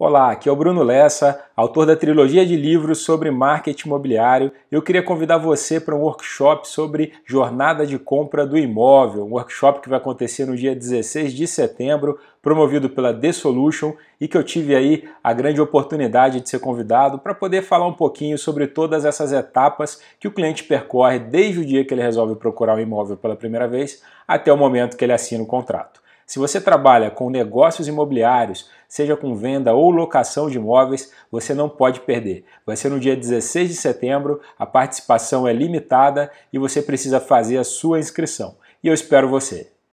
Olá, aqui é o Bruno Lessa, autor da trilogia de livros sobre marketing imobiliário. Eu queria convidar você para um workshop sobre jornada de compra do imóvel, um workshop que vai acontecer no dia 16 de setembro, promovido pela The Solution e que eu tive aí a grande oportunidade de ser convidado para poder falar um pouquinho sobre todas essas etapas que o cliente percorre desde o dia que ele resolve procurar um imóvel pela primeira vez até o momento que ele assina o contrato. Se você trabalha com negócios imobiliários, seja com venda ou locação de imóveis, você não pode perder. Vai ser no dia 16 de setembro, a participação é limitada e você precisa fazer a sua inscrição. E eu espero você.